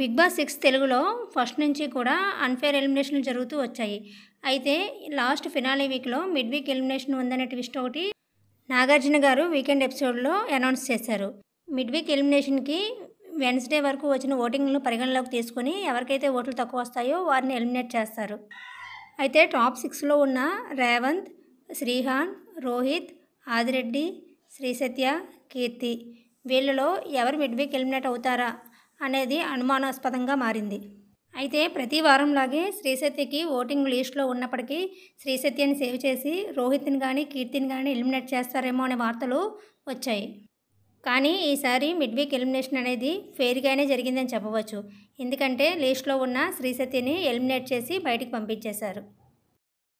big Boss six తెలుగులో first నుంచి కూడా అన్ఫేర్ ఎలిమినేషన్లు జరుగుతూ వచ్చాయి అయితే లాస్ట్ ఫినాలీ వీక్లో మిడ్ వీక్ ఎలిమినేషన్ ఉందనే ట్విస్ట్ ఒకటి నాగార్జున గారు వీకెండ్ ఎపిసోడ్లో అనౌన్స్ చేశారు మిడ్ వీక్ ఎలిమినేషన్కి వెన్స్డే వరకు వచ్చిన ఓటింగ్లను పరిగణలోకి తీసుకుని ఎవరికైతే ఓట్లు తక్కువ వస్తాయో వారిని ఎలిమినేట్ చేస్తారు అయితే టాప్ సిక్స్లో ఉన్న రేవంత్ శ్రీహాన్ రోహిత్ ఆదిరెడ్డి శ్రీసత్య కీర్తి వీళ్ళలో ఎవరు మిడ్ వీక్ ఎలిమినేట్ అవుతారా అనేది అనుమానాస్పదంగా మారింది అయితే ప్రతి వారంలాగే శ్రీశక్తికి ఓటింగ్ లిస్టులో ఉన్నప్పటికీ శ్రీశక్తిని సేవ్ చేసి రోహిత్ని కానీ కీర్తిని కానీ ఎలిమినేట్ చేస్తారేమో అనే వార్తలు వచ్చాయి కానీ ఈసారి మిడ్ వీక్ ఎలిమినేషన్ అనేది ఫెయిర్గానే జరిగిందని చెప్పవచ్చు ఎందుకంటే లిస్టులో ఉన్న శ్రీశక్తిని ఎలిమినేట్ చేసి బయటికి పంపించేశారు